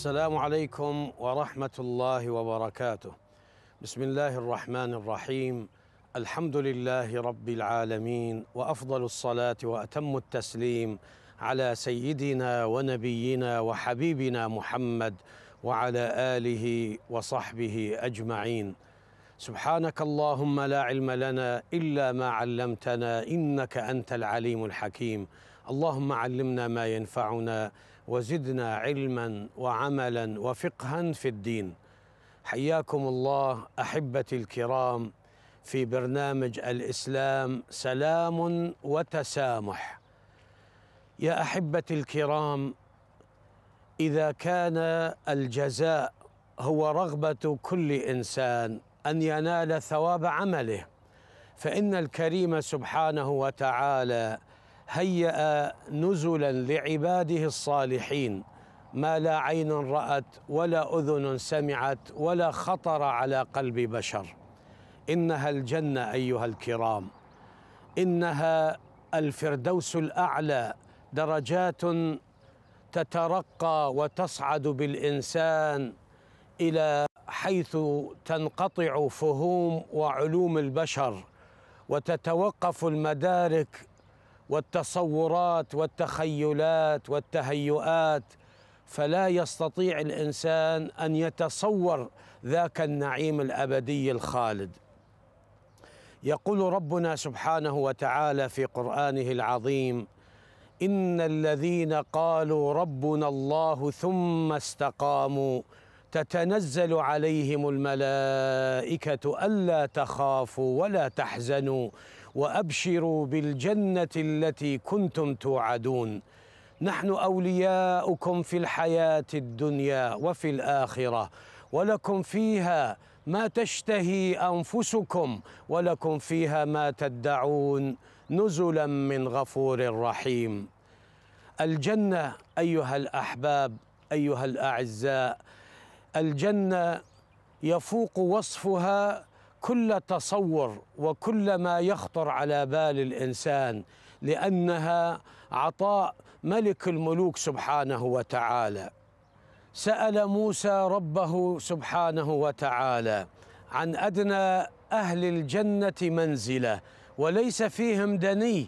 السلام عليكم ورحمة الله وبركاته. بسم الله الرحمن الرحيم. الحمد لله رب العالمين وافضل الصلاة واتم التسليم على سيدنا ونبينا وحبيبنا محمد وعلى آله وصحبه أجمعين. سبحانك اللهم لا علم لنا إلا ما علمتنا إنك أنت العليم الحكيم. اللهم علمنا ما ينفعنا وزدنا علما وعملا وفقها في الدين حياكم الله احبتي الكرام في برنامج الاسلام سلام وتسامح يا احبتي الكرام اذا كان الجزاء هو رغبه كل انسان ان ينال ثواب عمله فان الكريم سبحانه وتعالى هيأ نزلا لعباده الصالحين ما لا عين رأت ولا أذن سمعت ولا خطر على قلب بشر إنها الجنة أيها الكرام إنها الفردوس الأعلى درجات تترقى وتصعد بالإنسان إلى حيث تنقطع فهوم وعلوم البشر وتتوقف المدارك والتصورات والتخيلات والتهيؤات فلا يستطيع الانسان ان يتصور ذاك النعيم الابدي الخالد يقول ربنا سبحانه وتعالى في قرانه العظيم ان الذين قالوا ربنا الله ثم استقاموا تتنزل عليهم الملائكه الا تخافوا ولا تحزنوا وابشروا بالجنه التي كنتم توعدون نحن اولياؤكم في الحياه الدنيا وفي الاخره ولكم فيها ما تشتهي انفسكم ولكم فيها ما تدعون نزلا من غفور رحيم الجنه ايها الاحباب ايها الاعزاء الجنه يفوق وصفها كل تصور وكل ما يخطر على بال الانسان لانها عطاء ملك الملوك سبحانه وتعالى سال موسى ربه سبحانه وتعالى عن ادنى اهل الجنه منزله وليس فيهم دني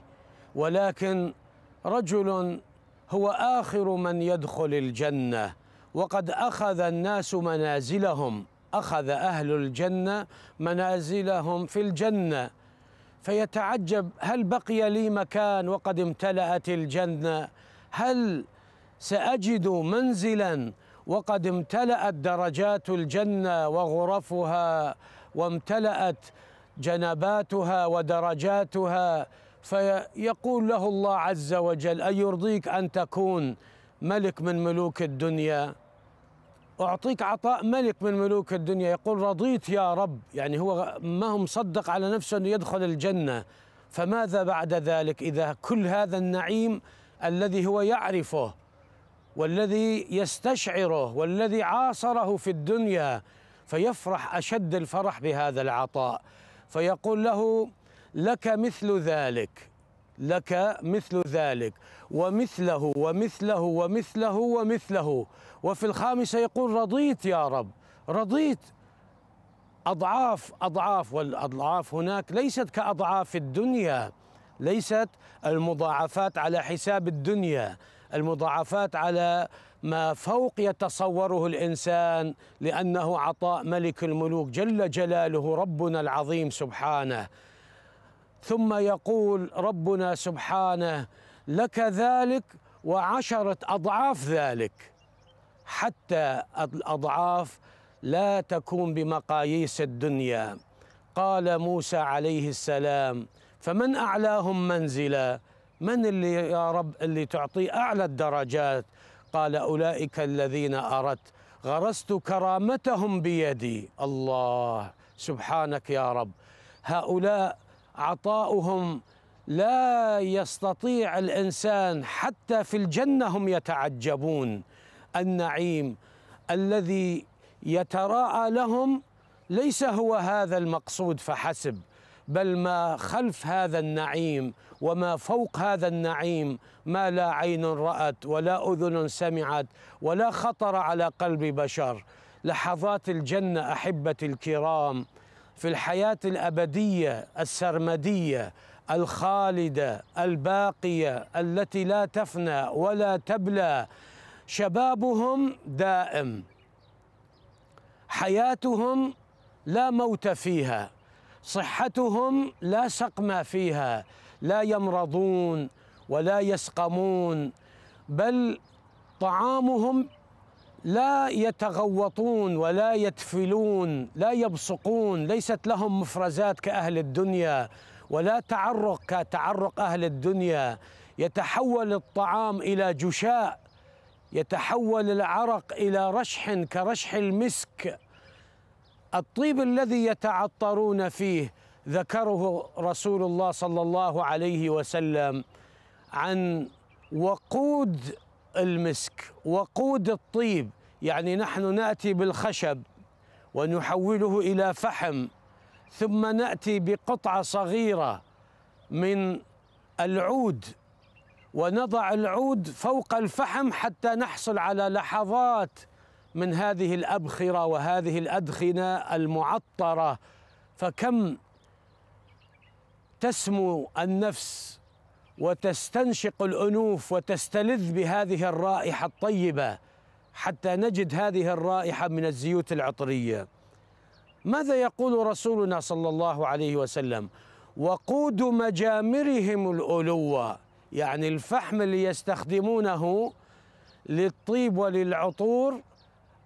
ولكن رجل هو اخر من يدخل الجنه وقد اخذ الناس منازلهم أخذ أهل الجنة منازلهم في الجنة فيتعجب هل بقي لي مكان وقد امتلأت الجنة هل سأجد منزلا وقد امتلأت درجات الجنة وغرفها وامتلأت جنباتها ودرجاتها فيقول له الله عز وجل أيرضيك أن تكون ملك من ملوك الدنيا أعطيك عطاء ملك من ملوك الدنيا يقول رضيت يا رب يعني هو ما هو مصدق على نفسه أنه يدخل الجنة فماذا بعد ذلك إذا كل هذا النعيم الذي هو يعرفه والذي يستشعره والذي عاصره في الدنيا فيفرح أشد الفرح بهذا العطاء فيقول له لك مثل ذلك لك مثل ذلك ومثله ومثله ومثله ومثله وفي الخامسة يقول رضيت يا رب رضيت أضعاف أضعاف والأضعاف هناك ليست كأضعاف الدنيا ليست المضاعفات على حساب الدنيا المضاعفات على ما فوق يتصوره الانسان لانه عطاء ملك الملوك جل جلاله ربنا العظيم سبحانه ثم يقول ربنا سبحانه لك ذلك وعشرة أضعاف ذلك حتى الأضعاف لا تكون بمقاييس الدنيا قال موسى عليه السلام فمن أعلاهم منزلا من اللي يا رب اللي تعطيه أعلى الدرجات قال أولئك الذين أردت غرست كرامتهم بيدي الله سبحانك يا رب هؤلاء عطاؤهم لا يستطيع الانسان حتى في الجنه هم يتعجبون النعيم الذي يتراءى لهم ليس هو هذا المقصود فحسب بل ما خلف هذا النعيم وما فوق هذا النعيم ما لا عين رأت ولا أذن سمعت ولا خطر على قلب بشر لحظات الجنة أحبة الكرام في الحياه الابديه السرمديه الخالده الباقيه التي لا تفنى ولا تبلى شبابهم دائم حياتهم لا موت فيها صحتهم لا سقم فيها لا يمرضون ولا يسقمون بل طعامهم لا يتغوطون ولا يتفلون لا يبصقون ليست لهم مفرزات كأهل الدنيا ولا تعرق كتعرق أهل الدنيا يتحول الطعام إلى جشاء يتحول العرق إلى رشح كرشح المسك الطيب الذي يتعطرون فيه ذكره رسول الله صلى الله عليه وسلم عن وقود المسك وقود الطيب يعني نحن ناتي بالخشب ونحوله الى فحم ثم ناتي بقطعه صغيره من العود ونضع العود فوق الفحم حتى نحصل على لحظات من هذه الابخره وهذه الادخنه المعطره فكم تسمو النفس وتستنشق الانوف وتستلذ بهذه الرائحه الطيبه حتى نجد هذه الرائحه من الزيوت العطريه. ماذا يقول رسولنا صلى الله عليه وسلم؟ وقود مجامرهم الألوة يعني الفحم اللي يستخدمونه للطيب وللعطور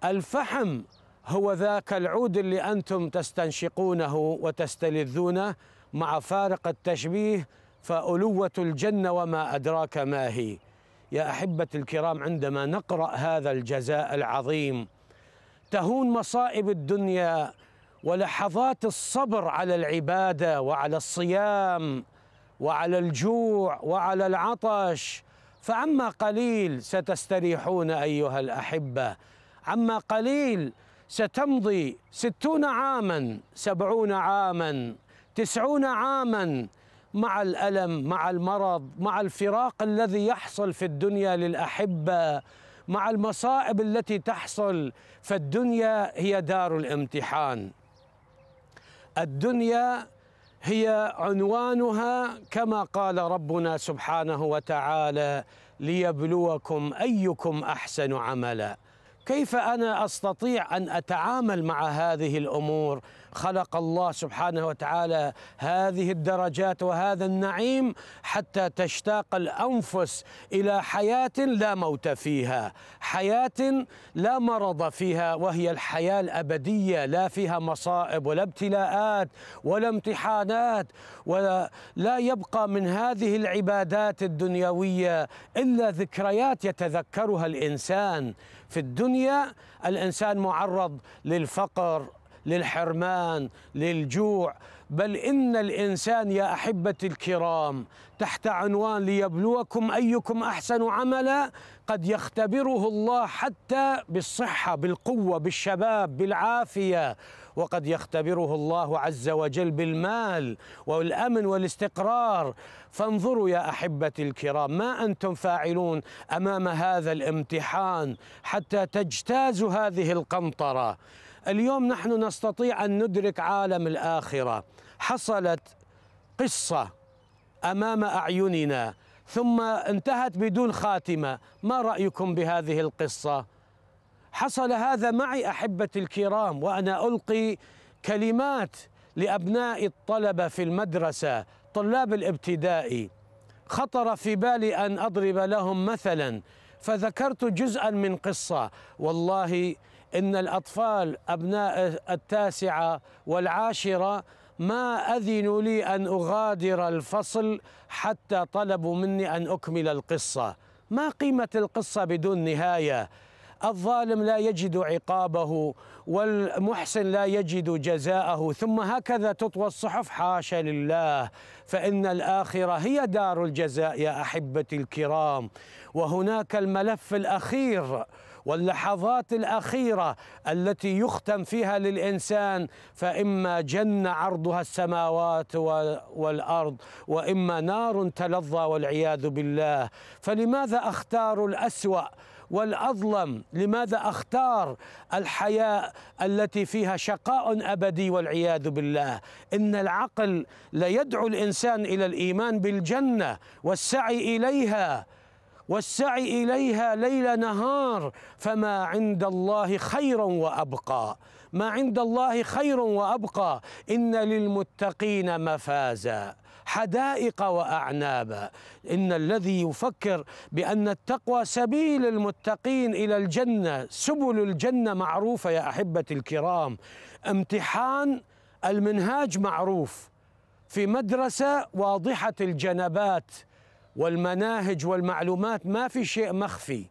الفحم هو ذاك العود اللي أنتم تستنشقونه وتستلذونه مع فارق التشبيه فألوة الجنة وما أدراك ما هي يا أحبة الكرام عندما نقرأ هذا الجزاء العظيم تهون مصائب الدنيا ولحظات الصبر على العبادة وعلى الصيام وعلى الجوع وعلى العطش فعما قليل ستستريحون أيها الأحبة عما قليل ستمضي ستون عاما سبعون عاما تسعون عاما مع الالم مع المرض مع الفراق الذي يحصل في الدنيا للاحبه مع المصائب التي تحصل فالدنيا هي دار الامتحان الدنيا هي عنوانها كما قال ربنا سبحانه وتعالى ليبلوكم ايكم احسن عملا كيف انا استطيع ان اتعامل مع هذه الامور خلق الله سبحانه وتعالى هذه الدرجات وهذا النعيم حتى تشتاق الانفس الى حياه لا موت فيها حياه لا مرض فيها وهي الحياه الابديه لا فيها مصائب ولا ابتلاءات ولا امتحانات ولا يبقى من هذه العبادات الدنيويه الا ذكريات يتذكرها الانسان في الدنيا الانسان معرض للفقر للحرمان للجوع بل إن الإنسان يا أحبة الكرام تحت عنوان ليبلوكم أيكم أحسن عملا قد يختبره الله حتى بالصحة بالقوة بالشباب بالعافية وقد يختبره الله عز وجل بالمال والأمن والاستقرار فانظروا يا أحبة الكرام ما أنتم فاعلون أمام هذا الامتحان حتى تجتازوا هذه القنطرة اليوم نحن نستطيع ان ندرك عالم الاخره حصلت قصه امام اعيننا ثم انتهت بدون خاتمه ما رايكم بهذه القصه حصل هذا معي احبتي الكرام وانا القي كلمات لابناء الطلبه في المدرسه طلاب الابتدائي خطر في بالي ان اضرب لهم مثلا فذكرت جزءا من قصة والله إن الأطفال أبناء التاسعة والعاشرة ما أذنوا لي أن أغادر الفصل حتى طلبوا مني أن أكمل القصة ما قيمة القصة بدون نهاية الظالم لا يجد عقابه والمحسن لا يجد جزاءه ثم هكذا تطوى الصحف حاشا لله فإن الآخرة هي دار الجزاء يا أحبتي الكرام وهناك الملف الأخير واللحظات الأخيرة التي يختم فيها للإنسان فإما جنة عرضها السماوات والأرض وإما نار تلظى والعياذ بالله فلماذا أختار الأسوأ والأظلم لماذا أختار الحياة التي فيها شقاء أبدي والعياذ بالله إن العقل ليدعو الإنسان إلى الإيمان بالجنة والسعي إليها والسعي إليها ليل نهار فما عند الله خير وأبقى ما عند الله خير وأبقى إن للمتقين مفازا حدائق واعنابا ان الذي يفكر بان التقوى سبيل المتقين الى الجنه سبل الجنه معروفه يا احبتي الكرام امتحان المنهاج معروف في مدرسه واضحه الجنبات والمناهج والمعلومات ما في شيء مخفي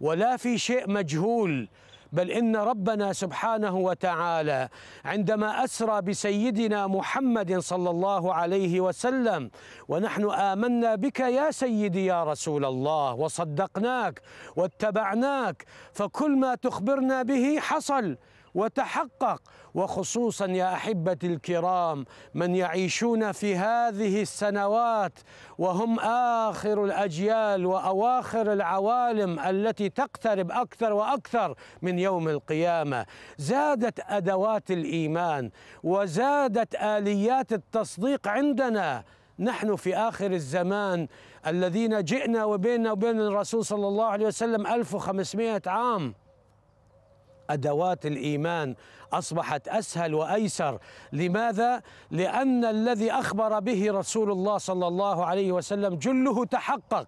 ولا في شيء مجهول بل إن ربنا سبحانه وتعالى عندما أسرى بسيدنا محمد صلى الله عليه وسلم ونحن آمنا بك يا سيدي يا رسول الله وصدقناك واتبعناك فكل ما تخبرنا به حصل وتحقق وخصوصا يا احبتي الكرام من يعيشون في هذه السنوات وهم اخر الاجيال واواخر العوالم التي تقترب اكثر واكثر من يوم القيامه زادت ادوات الايمان وزادت اليات التصديق عندنا نحن في آخر الزمان الذين جئنا وبيننا وبين الرسول صلى الله عليه وسلم 1500 عام ادوات الايمان اصبحت اسهل وايسر لماذا لان الذي اخبر به رسول الله صلى الله عليه وسلم جله تحقق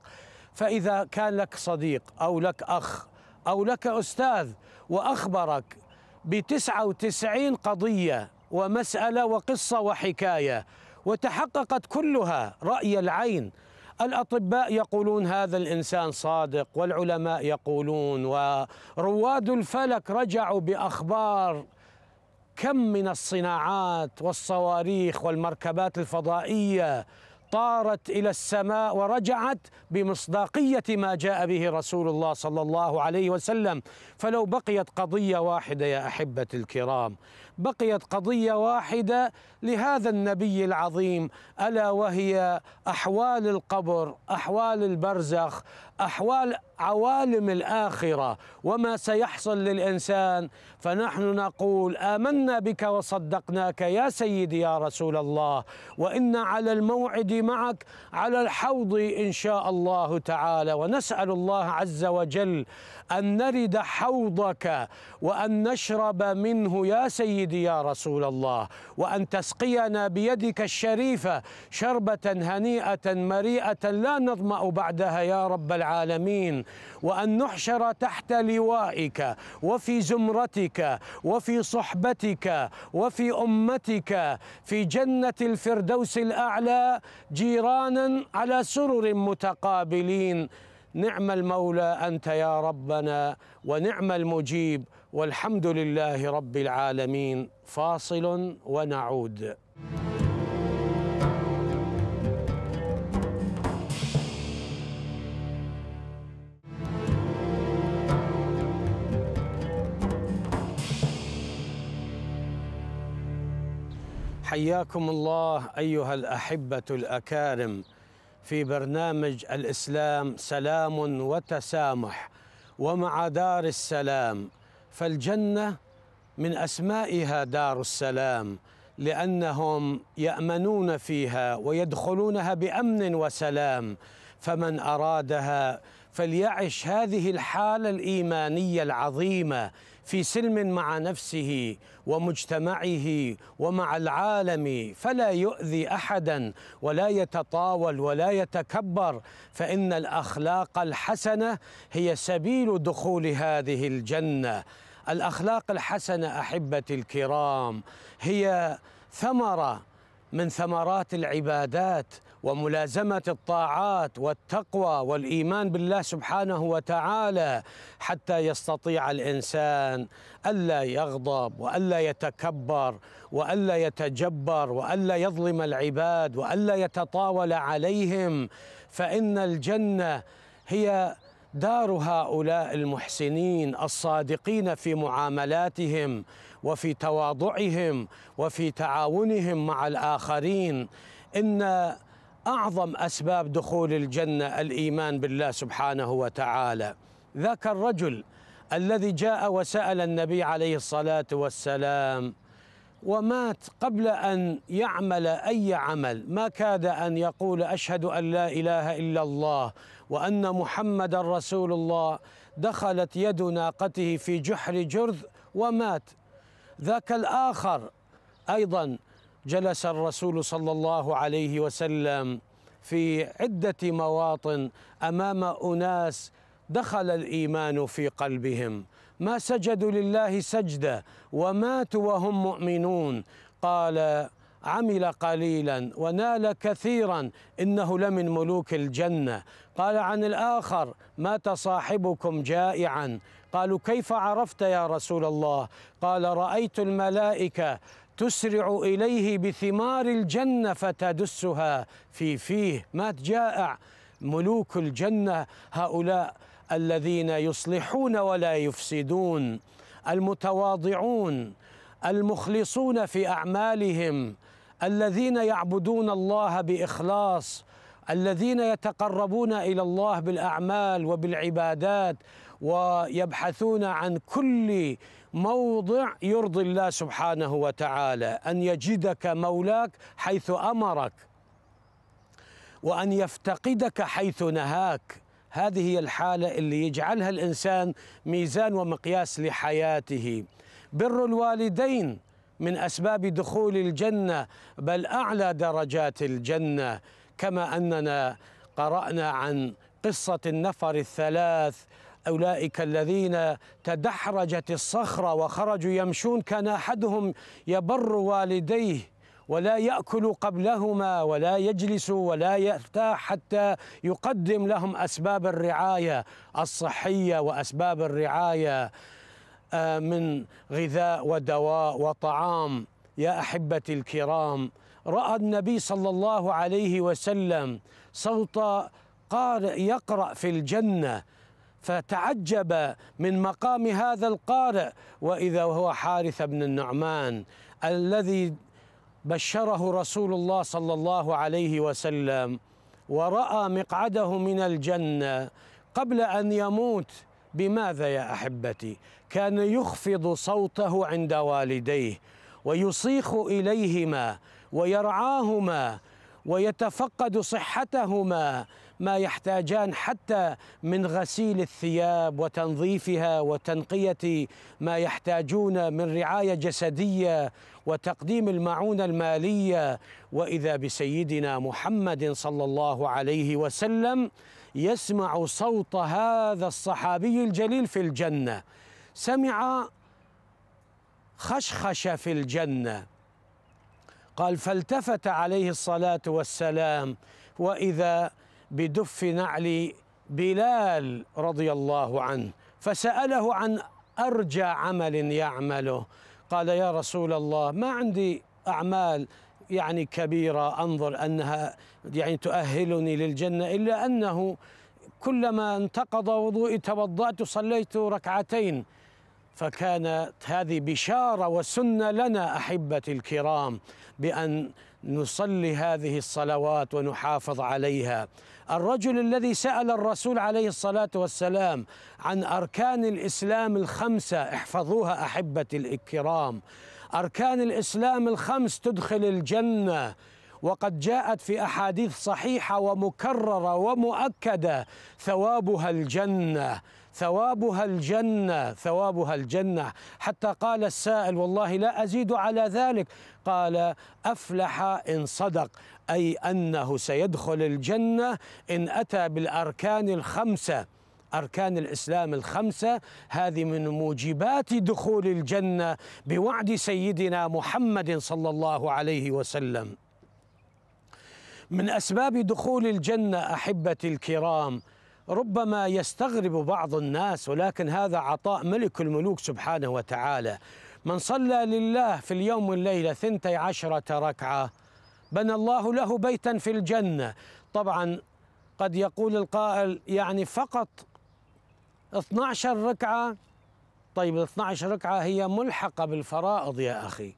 فاذا كان لك صديق او لك اخ او لك استاذ واخبرك بتسعه وتسعين قضيه ومساله وقصه وحكايه وتحققت كلها راي العين الأطباء يقولون هذا الإنسان صادق والعلماء يقولون ورواد الفلك رجعوا بأخبار كم من الصناعات والصواريخ والمركبات الفضائية طارت الى السماء ورجعت بمصداقيه ما جاء به رسول الله صلى الله عليه وسلم فلو بقيت قضيه واحده يا احبتي الكرام بقيت قضية واحدة لهذا النبي العظيم ألا وهي أحوال القبر أحوال البرزخ أحوال عوالم الآخرة وما سيحصل للإنسان فنحن نقول آمنا بك وصدقناك يا سيدي يا رسول الله وإن على الموعد معك على الحوض إن شاء الله تعالى ونسأل الله عز وجل أن نرد حوضك وأن نشرب منه يا سيدي سيدي يا رسول الله وأن تسقينا بيدك الشريفة شربة هنيئة مريئة لا نظمأ بعدها يا رب العالمين وأن نحشر تحت لوائك وفي زمرتك وفي صحبتك وفي أمتك في جنة الفردوس الأعلى جيرانا على سرر متقابلين نعم المولى أنت يا ربنا ونعم المجيب والحمد لله رب العالمين فاصل ونعود حياكم الله ايها الاحبه الاكارم في برنامج الاسلام سلام وتسامح ومع دار السلام فالجنه من اسمائها دار السلام لانهم يامنون فيها ويدخلونها بامن وسلام فمن ارادها فليعش هذه الحاله الايمانيه العظيمه في سلم مع نفسه ومجتمعه ومع العالم فلا يؤذي احدا ولا يتطاول ولا يتكبر فان الاخلاق الحسنه هي سبيل دخول هذه الجنه الاخلاق الحسنه احبتي الكرام هي ثمره من ثمرات العبادات وملازمه الطاعات والتقوى والايمان بالله سبحانه وتعالى حتى يستطيع الانسان الا يغضب والا يتكبر والا يتجبر والا يظلم العباد والا يتطاول عليهم فان الجنه هي دار هؤلاء المحسنين الصادقين في معاملاتهم وفي تواضعهم وفي تعاونهم مع الاخرين ان اعظم اسباب دخول الجنه الايمان بالله سبحانه وتعالى ذاك الرجل الذي جاء وسال النبي عليه الصلاه والسلام ومات قبل أن يعمل أي عمل ما كاد أن يقول أشهد أن لا إله إلا الله وأن محمد رسول الله دخلت يد ناقته في جحر جرذ ومات ذاك الآخر أيضا جلس الرسول صلى الله عليه وسلم في عدة مواطن أمام أناس دخل الإيمان في قلبهم ما سجدوا لله سجدة وماتوا وهم مؤمنون قال عمل قليلا ونال كثيرا انه لمن ملوك الجنه قال عن الاخر مات صاحبكم جائعا قالوا كيف عرفت يا رسول الله قال رايت الملائكه تسرع اليه بثمار الجنه فتدسها في فيه مات جائع ملوك الجنه هؤلاء الذين يصلحون ولا يفسدون المتواضعون المخلصون في اعمالهم الذين يعبدون الله باخلاص الذين يتقربون الى الله بالاعمال وبالعبادات ويبحثون عن كل موضع يرضي الله سبحانه وتعالى ان يجدك مولاك حيث امرك وان يفتقدك حيث نهاك هذه هي الحالة اللي يجعلها الإنسان ميزان ومقياس لحياته بر الوالدين من أسباب دخول الجنة بل أعلى درجات الجنة كما أننا قرأنا عن قصة النفر الثلاث أولئك الذين تدحرجت الصخرة وخرجوا يمشون كان أحدهم يبر والديه ولا ياكل قبلهما ولا يجلس ولا يرتاح حتى يقدم لهم اسباب الرعايه الصحيه واسباب الرعايه آه، من غذاء ودواء وطعام يا احبتي الكرام راى النبي صلى الله عليه وسلم صوت قارئ يقرا في الجنه فتعجب من مقام هذا القارئ واذا هو حارث بن النعمان الذي بشره رسول الله صلى الله عليه وسلم وراى مقعده من الجنه قبل ان يموت بماذا يا احبتي كان يخفض صوته عند والديه ويصيخ اليهما ويرعاهما ويتفقد صحتهما ما يحتاجان حتى من غسيل الثياب وتنظيفها وتنقيه ما يحتاجون من رعايه جسديه وتقديم المعونة المالية وإذا بسيدنا محمد صلى الله عليه وسلم يسمع صوت هذا الصحابي الجليل في الجنة سمع خشخش في الجنة قال فالتفت عليه الصلاة والسلام وإذا بدف نعل بلال رضي الله عنه فسأله عن أرجى عمل يعمله قال يا رسول الله ما عندي أعمال يعني كبيرة أنظر أنها يعني تؤهلني للجنة إلا أنه كلما انتقض وضوئي توضأت صليت ركعتين فكانت هذه بشارة وسنة لنا أحبتي الكرام بأن نصلي هذه الصلوات ونحافظ عليها الرجل الذي سأل الرسول عليه الصلاة والسلام عن أركان الإسلام الخمسة احفظوها أحبتي الكرام أركان الإسلام الخمس تدخل الجنة وقد جاءت في أحاديث صحيحة ومكررة ومؤكدة ثوابها الجنة ثوابها الجنة ثوابها الجنة حتى قال السائل والله لا أزيد على ذلك قال أفلح إن صدق أي أنه سيدخل الجنة إن أتى بالأركان الخمسة أركان الإسلام الخمسة هذه من موجبات دخول الجنة بوعد سيدنا محمد صلى الله عليه وسلم من أسباب دخول الجنة أحبتي الكرام ربما يستغرب بعض الناس ولكن هذا عطاء ملك الملوك سبحانه وتعالى من صلى لله في اليوم والليلة ثنتي عشرة ركعة بنى الله له بيتا في الجنة طبعا قد يقول القائل يعني فقط 12 ركعة طيب 12 ركعة هي ملحقة بالفرائض يا أخي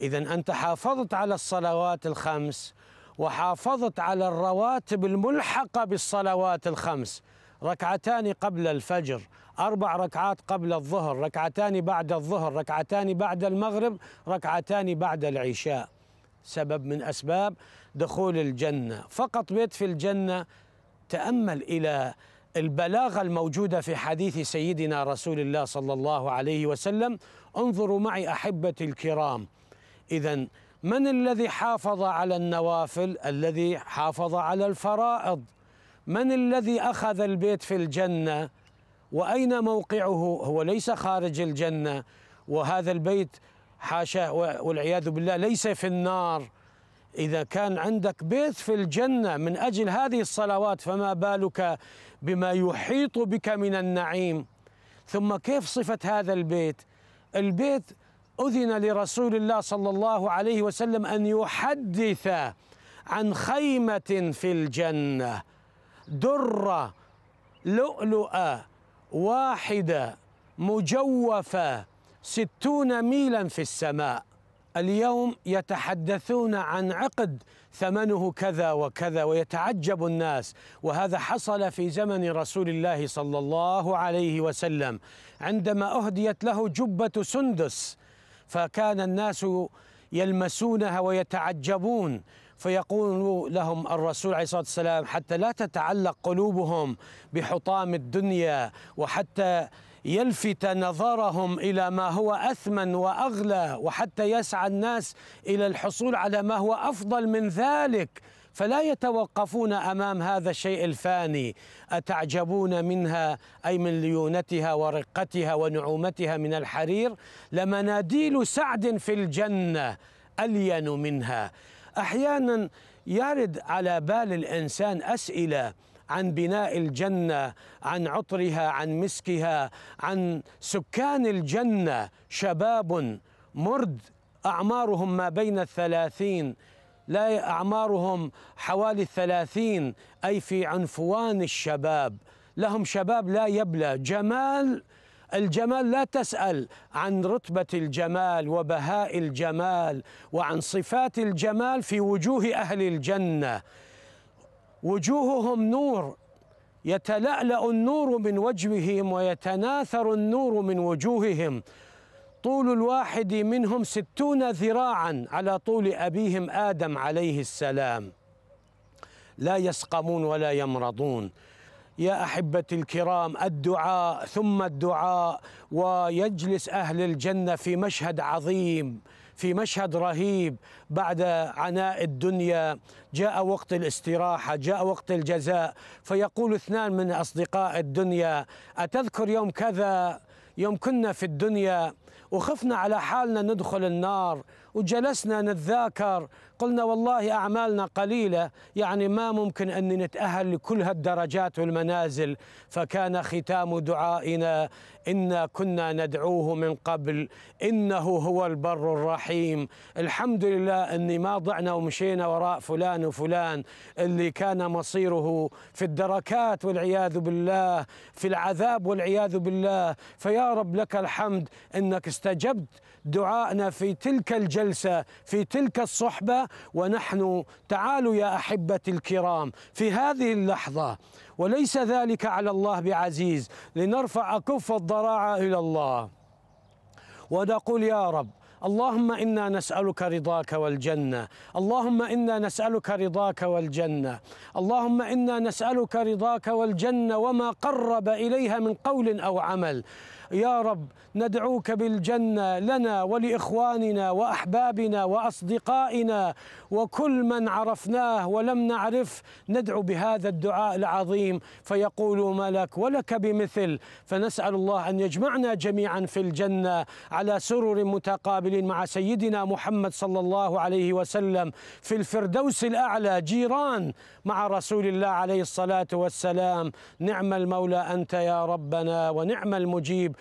إذا أنت حافظت على الصلوات الخمس وحافظت على الرواتب الملحقة بالصلوات الخمس ركعتان قبل الفجر أربع ركعات قبل الظهر ركعتان بعد الظهر ركعتان بعد المغرب ركعتان بعد العشاء سبب من اسباب دخول الجنه فقط بيت في الجنه تامل الى البلاغه الموجوده في حديث سيدنا رسول الله صلى الله عليه وسلم انظروا معي احبتي الكرام اذا من الذي حافظ على النوافل الذي حافظ على الفرائض من الذي اخذ البيت في الجنه واين موقعه هو ليس خارج الجنه وهذا البيت حاشاه والعياذ بالله ليس في النار إذا كان عندك بيت في الجنة من أجل هذه الصلوات فما بالك بما يحيط بك من النعيم ثم كيف صفة هذا البيت البيت أذن لرسول الله صلى الله عليه وسلم أن يحدث عن خيمة في الجنة درة لؤلؤة واحدة مجوفة ستون ميلا في السماء اليوم يتحدثون عن عقد ثمنه كذا وكذا ويتعجب الناس وهذا حصل في زمن رسول الله صلى الله عليه وسلم عندما أهديت له جبة سندس فكان الناس يلمسونها ويتعجبون فيقول لهم الرسول عليه الصلاه والسلام حتى لا تتعلق قلوبهم بحطام الدنيا وحتى يلفت نظرهم الى ما هو اثمن واغلى وحتى يسعى الناس الى الحصول على ما هو افضل من ذلك فلا يتوقفون امام هذا الشيء الفاني اتعجبون منها اي من ليونتها ورقتها ونعومتها من الحرير لمناديل سعد في الجنه الين منها احيانا يرد على بال الانسان اسئله عن بناء الجنه عن عطرها عن مسكها عن سكان الجنه شباب مرد اعمارهم ما بين الثلاثين لا اعمارهم حوالي الثلاثين اي في عنفوان الشباب لهم شباب لا يبلى جمال الجمال لا تسأل عن رتبة الجمال وبهاء الجمال وعن صفات الجمال في وجوه أهل الجنة وجوههم نور يتلألأ النور من وجههم ويتناثر النور من وجوههم طول الواحد منهم ستون ذراعا على طول أبيهم آدم عليه السلام لا يسقمون ولا يمرضون يا احبتي الكرام الدعاء ثم الدعاء ويجلس اهل الجنه في مشهد عظيم في مشهد رهيب بعد عناء الدنيا جاء وقت الاستراحة جاء وقت الجزاء فيقول اثنان من أصدقاء الدنيا أتذكر يوم كذا يوم كنا في الدنيا وخفنا على حالنا ندخل النار وجلسنا نتذاكر قلنا والله أعمالنا قليلة يعني ما ممكن أن نتأهل لكل هالدرجات والمنازل فكان ختام دعائنا إنا كنا ندعوه من قبل إنه هو البر الرحيم الحمد لله أني ما ضعنا ومشينا وراء فلان وفلان اللي كان مصيره في الدركات والعياذ بالله في العذاب والعياذ بالله فيا رب لك الحمد أنك لك استجبت دعائنا في تلك الجلسة في تلك الصحبة ونحن تعالوا يا أحبتي الكرام في هذه اللحظة وليس ذلك على الله بعزيز لنرفع أكف الضراعة إلى الله ونقول يا رب اللهم انا نسالك رضاك والجنه اللهم انا نسالك رضاك والجنه اللهم انا نسالك رضاك والجنه وما قرب اليها من قول او عمل يا رب ندعوك بالجنة لنا ولإخواننا وأحبابنا وأصدقائنا وكل من عرفناه ولم نعرف ندعو بهذا الدعاء العظيم فيقول ملك ولك بمثل فنسأل الله أن يجمعنا جميعا في الجنة على سرر متقابل مع سيدنا محمد صلى الله عليه وسلم في الفردوس الأعلى جيران مع رسول الله عليه الصلاة والسلام نعم المولى أنت يا ربنا ونعم المجيب